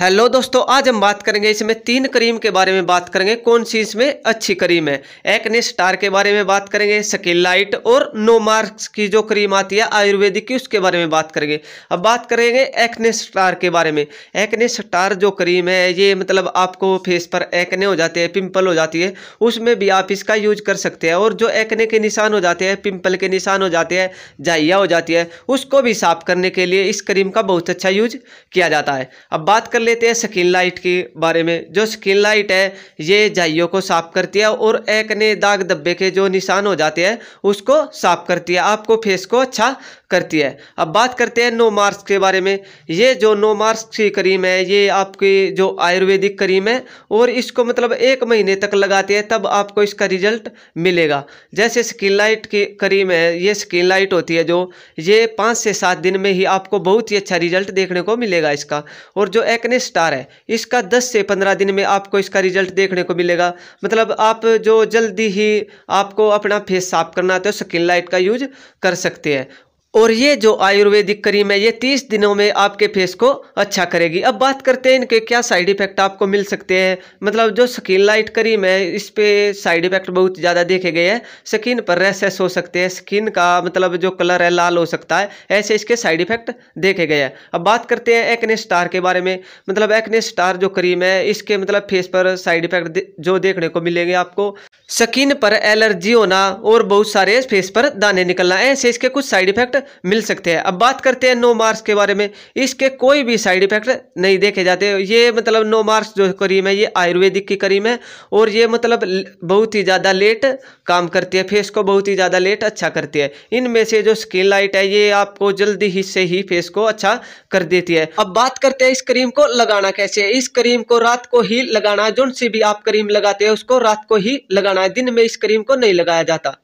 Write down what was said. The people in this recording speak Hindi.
हेलो दोस्तों आज हम बात करेंगे इसमें तीन करीम के बारे में बात करेंगे कौन सी इसमें अच्छी करीम है एक्ने स्टार के बारे में बात करेंगे स्किन लाइट और नो मार्क्स की जो करीम आती है आयुर्वेदिक की उसके बारे में बात करेंगे अब बात करेंगे एक्ने स्टार के बारे में एक्ने स्टार जो करीम है ये मतलब आपको फेस पर एक्ने हो जाते हैं पिम्पल हो जाती है उसमें भी आप इसका यूज कर सकते हैं और जो एक्ने के निशान हो जाते हैं पिम्पल के निशान हो जाते हैं जाइया हो जाती है उसको भी साफ करने के लिए इस करीम का बहुत अच्छा यूज किया जाता है अब बात कर लेते हैं स्किन लाइट के बारे में जो स्किन लाइट है ये जाइयों को साफ करती है और एकने दाग दब्बे के जो निशान हो जाते हैं उसको साफ करती है आपको फेस को अच्छा करती है अब बात करते हैं नो मार्स के बारे में ये जो नो मार्स की करीम है ये आपकी जो आयुर्वेदिक करीम है और इसको मतलब एक महीने तक लगाते हैं तब आपको इसका रिजल्ट मिलेगा जैसे स्किन लाइट की करीम है ये स्किन लाइट होती है जो ये पाँच से सात दिन में ही आपको बहुत ही अच्छा रिजल्ट देखने को मिलेगा इसका और जो एक यानी स्टार है इसका 10 से 15 दिन में आपको इसका रिजल्ट देखने को मिलेगा मतलब आप जो जल्दी ही आपको अपना फेस साफ करना है तो स्किन लाइट का यूज कर सकते हैं और ये जो आयुर्वेदिक क्रीम है ये तीस दिनों में आपके फेस को अच्छा करेगी अब बात करते हैं इनके क्या साइड इफेक्ट आपको मिल सकते हैं मतलब जो स्किन लाइट क्रीम है इस पर साइड इफेक्ट बहुत ज़्यादा देखे गए हैं स्किन पर रेसेस हो सकते हैं स्किन का मतलब जो कलर है लाल हो सकता है ऐसे इसके साइड इफेक्ट देखे गए हैं अब बात करते हैं एक्ने स्टार के बारे में मतलब एक्ने स्टार जो क्रीम है इसके मतलब फेस पर साइड इफेक्ट जो देखने को मिलेंगे आपको स्किन पर एलर्जी होना और बहुत सारे फेस पर दाने निकलना ऐसे इसके कुछ साइड इफेक्ट मिल सकते हैं अब बात करते हैं नो मार्क्स के बारे में इसके कोई भी साइड इफेक्ट नहीं देखे जाते ये मतलब नो मार्क्स जो करीम है ये आयुर्वेदिक की करीम है और ये मतलब बहुत ही ज़्यादा लेट काम करती है फेस को बहुत ही ज़्यादा लेट अच्छा करती है इनमें से जो स्किन लाइट है ये आपको जल्दी ही से ही फेस को अच्छा कर देती है अब बात करते हैं इस क्रीम को लगाना कैसे इस करीम को रात को ही लगाना जो सी भी आप करीम लगाते हैं उसको रात को ही लगाना लगाना दिन में इस क्रीम को नहीं लगाया जाता